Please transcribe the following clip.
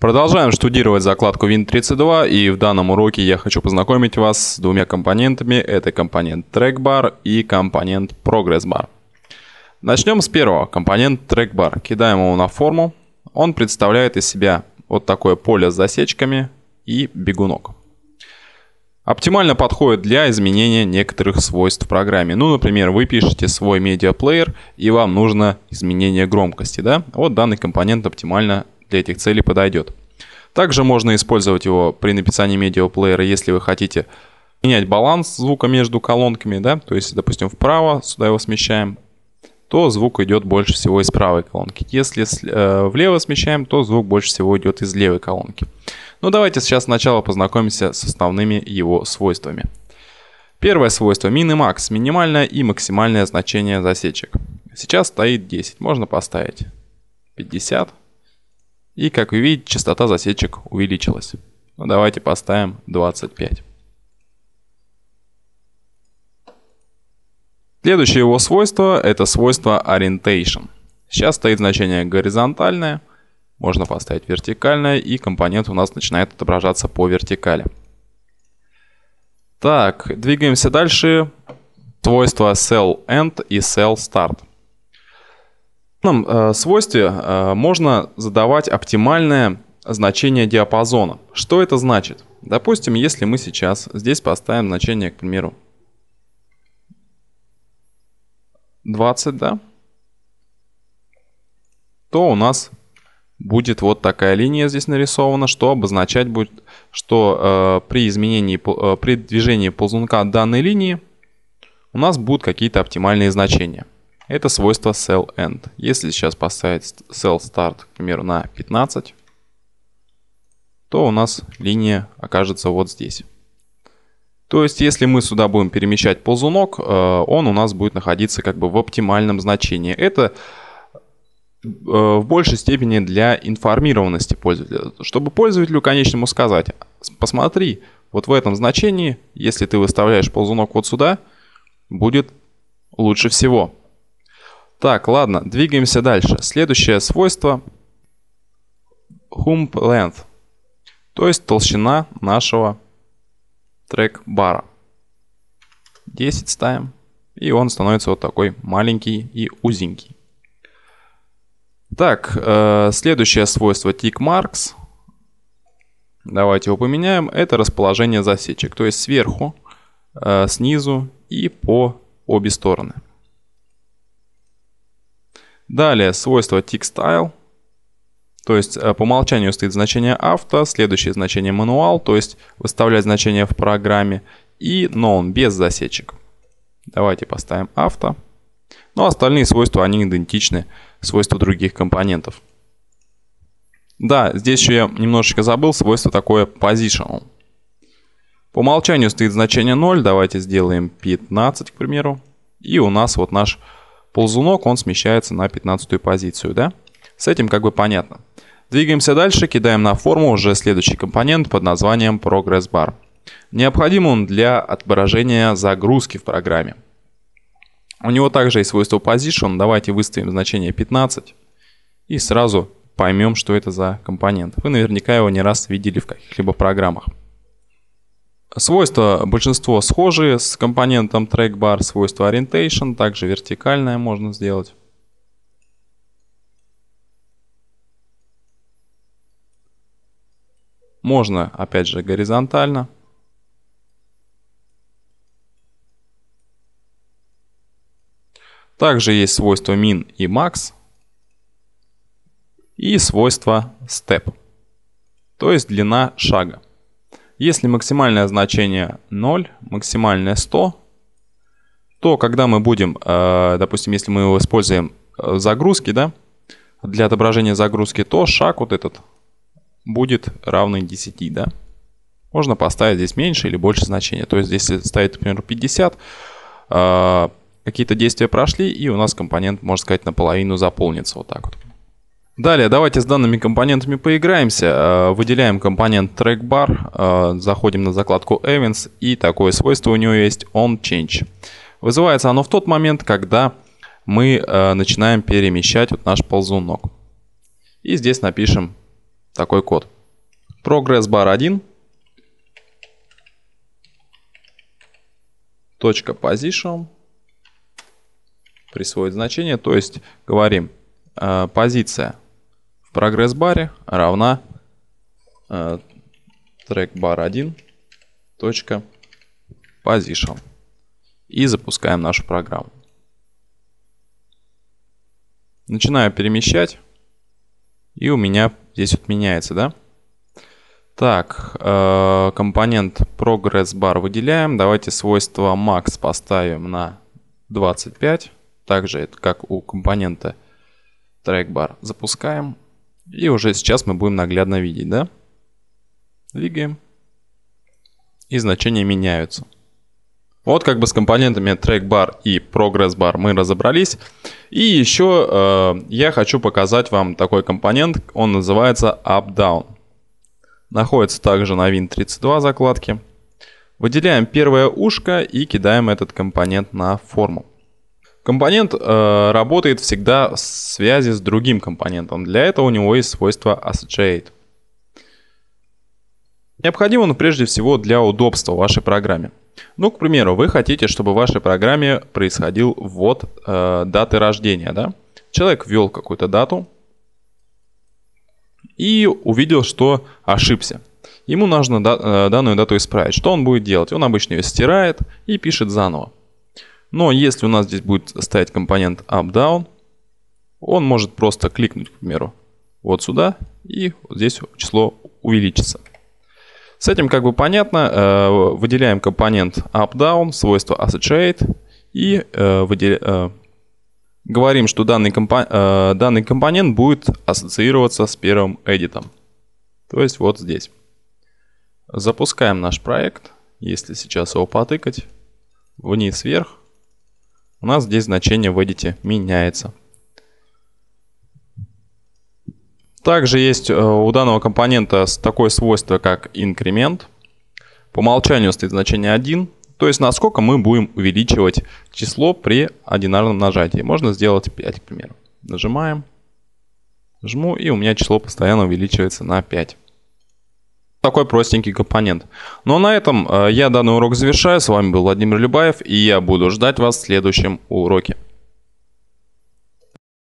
Продолжаем штудировать закладку Win32 и в данном уроке я хочу познакомить вас с двумя компонентами. Это компонент TrackBar и компонент ProgressBar. Начнем с первого, компонент TrackBar. Кидаем его на форму. Он представляет из себя вот такое поле с засечками и бегунок. Оптимально подходит для изменения некоторых свойств в программе. Ну, например, вы пишете свой медиаплеер и вам нужно изменение громкости. Да? Вот данный компонент оптимально для этих целей подойдет. Также можно использовать его при написании медиаплеера, если вы хотите менять баланс звука между колонками, да, то есть, допустим, вправо, сюда его смещаем, то звук идет больше всего из правой колонки. Если э, влево смещаем, то звук больше всего идет из левой колонки. Но ну, давайте сейчас сначала познакомимся с основными его свойствами. Первое свойство мин и макс. минимальное и максимальное значение засечек. Сейчас стоит 10, можно поставить 50, и как вы видите, частота засечек увеличилась. Ну, давайте поставим 25. Следующее его свойство – это свойство orientation. Сейчас стоит значение горизонтальное, можно поставить вертикальное, и компонент у нас начинает отображаться по вертикали. Так, двигаемся дальше. Свойства cell end и cell start дискретном э, свойстве э, можно задавать оптимальное значение диапазона. Что это значит? Допустим, если мы сейчас здесь поставим значение, к примеру, 20, да, то у нас будет вот такая линия здесь нарисована, что обозначать будет, что э, при изменении, э, при движении ползунка данной линии у нас будут какие-то оптимальные значения. Это свойство sell end. Если сейчас поставить sell start, к примеру, на 15, то у нас линия окажется вот здесь. То есть, если мы сюда будем перемещать ползунок, э, он у нас будет находиться как бы в оптимальном значении. Это э, в большей степени для информированности пользователя. Чтобы пользователю конечному сказать, посмотри, вот в этом значении, если ты выставляешь ползунок вот сюда, будет лучше всего. Так, ладно, двигаемся дальше. Следующее свойство hump length, то есть толщина нашего трек-бара. 10 ставим, и он становится вот такой маленький и узенький. Так, э, следующее свойство tick marks. Давайте его поменяем. Это расположение засечек, то есть сверху, э, снизу и по обе стороны. Далее свойство TickStyle. То есть э, по умолчанию стоит значение авто, следующее значение мануал, то есть выставлять значение в программе, и known без засечек. Давайте поставим авто. Но ну, а остальные свойства, они идентичны свойству других компонентов. Да, здесь еще я немножечко забыл свойство такое positional. По умолчанию стоит значение 0, давайте сделаем 15, к примеру. И у нас вот наш ползунок, он смещается на 15 позицию, да? С этим как бы понятно. Двигаемся дальше, кидаем на форму уже следующий компонент под названием Progress Bar. Необходим он для отображения загрузки в программе. У него также есть свойство Position. Давайте выставим значение 15 и сразу поймем, что это за компонент. Вы наверняка его не раз видели в каких-либо программах. Свойства большинство схожие с компонентом TrackBar, свойства Orientation, также вертикальное можно сделать. Можно, опять же, горизонтально. Также есть свойства min и max. И свойство step, то есть длина шага. Если максимальное значение 0, максимальное 100, то когда мы будем, э, допустим, если мы его используем э, в загрузке, да, для отображения загрузки, то шаг вот этот будет равный 10, да. Можно поставить здесь меньше или больше значения. То есть, если ставить, например, 50, э, какие-то действия прошли, и у нас компонент, можно сказать, наполовину заполнится вот так вот. Далее давайте с данными компонентами поиграемся. Э, выделяем компонент TrackBar, э, заходим на закладку Events и такое свойство у него есть OnChange. Вызывается оно в тот момент, когда мы э, начинаем перемещать вот наш ползунок. И здесь напишем такой код. Progress bar 1 точка position присвоит значение, то есть говорим позиция в прогресс-баре равна э, trackbar1 точка position. И запускаем нашу программу. Начинаю перемещать. И у меня здесь вот меняется, да? Так, э, компонент progress bar выделяем. Давайте свойство max поставим на 25. Также это как у компонента trackbar. Запускаем. И уже сейчас мы будем наглядно видеть, да? Двигаем. И значения меняются. Вот как бы с компонентами TrackBar и ProgressBar мы разобрались. И еще э, я хочу показать вам такой компонент, он называется UpDown. Находится также на Win32 закладке. Выделяем первое ушко и кидаем этот компонент на форму. Компонент э, работает всегда в связи с другим компонентом. Для этого у него есть свойство associate. Необходим он ну, прежде всего для удобства вашей программе. Ну, к примеру, вы хотите, чтобы в вашей программе происходил ввод э, даты рождения, да? Человек ввел какую-то дату и увидел, что ошибся. Ему нужно э, данную дату исправить. Что он будет делать? Он обычно ее стирает и пишет заново. Но если у нас здесь будет стоять компонент up-down, он может просто кликнуть, к примеру, вот сюда, и вот здесь число увеличится. С этим как бы понятно. Э, выделяем компонент up-down, свойство associate, и э, э, говорим, что данный, компо... данный компонент будет ассоциироваться с первым эдитом. То есть вот здесь. Запускаем наш проект. Если сейчас его потыкать, вниз-вверх, у нас здесь значение, вводите, меняется. Также есть э, у данного компонента такое свойство, как инкремент. По умолчанию стоит значение 1, то есть насколько мы будем увеличивать число при одинарном нажатии. Можно сделать 5, к примеру. Нажимаем, жму, и у меня число постоянно увеличивается на 5 такой простенький компонент. Но ну, а на этом э, я данный урок завершаю. С вами был Владимир Любаев, и я буду ждать вас в следующем уроке.